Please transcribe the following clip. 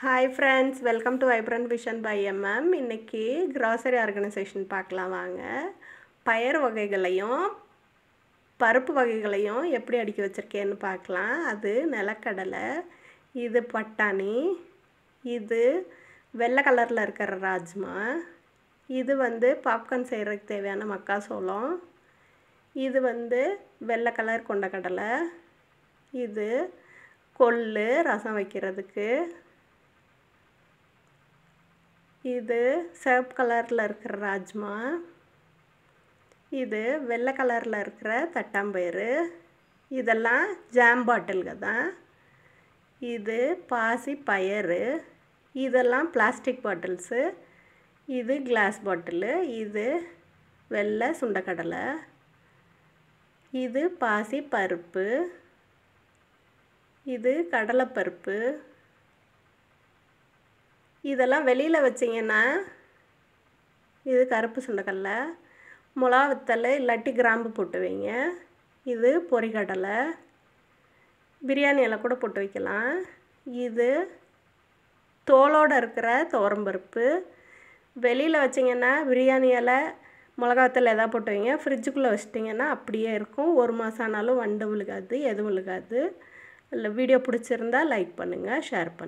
hi friends welcome to vibrant vision by MM இன்றைக்கி grocery organisation பார்க்கலாம் வாங்க பயர் வகைகளையும் பருப்பு வகைகளையும் எப்படி அடுக்கி வச்சுருக்கேன்னு பார்க்கலாம் அது நிலக்கடலை இது பட்டாணி இது வெள்ளை கலரில் இருக்கிற ராஜ்மா இது வந்து பாப்கார்ன் செய்கிறதுக்கு தேவையான மக்காசோளம் இது வந்து வெள்ளை கலர் கொண்ட கடலை இது கொள்ளு ரசம் வைக்கிறதுக்கு இது சிவப்பு கலரில் இருக்கிற ராஜ்மா இது வெள்ளை கலரில் இருக்கிற தட்டாம்பயிறு இதெல்லாம் ஜாம் பாட்டில்க தான் இது பாசி பயறு இதெல்லாம் பிளாஸ்டிக் பாட்டில்ஸு இது கிளாஸ் பாட்டிலு இது வெள்ளை சுண்டக்கடலை இது பாசி பருப்பு இது கடலைப்பருப்பு இதெல்லாம் வெளியில் வச்சிங்கன்னா இது கருப்பு சுண்டக்கடலை மிளகா வத்தல் இல்லாட்டி கிராம்பு போட்டு வைங்க இது பொறிகடலை பிரியாணி இலை கூட போட்டு வைக்கலாம் இது தோலோடு இருக்கிற துவரம்பருப்பு வெளியில் வச்சிங்கன்னா பிரியாணி இலை மிளகாத்தல் எதாவது போட்டு வைங்க ஃப்ரிட்ஜுக்குள்ளே வச்சிட்டிங்கன்னா அப்படியே இருக்கும் ஒரு மாதம் ஆனாலும் வண்டு விழுகாது எதுவும் விழுகாது இல்லை வீடியோ பிடிச்சிருந்தா லைக் பண்ணுங்கள் ஷேர் பண்ணுங்கள்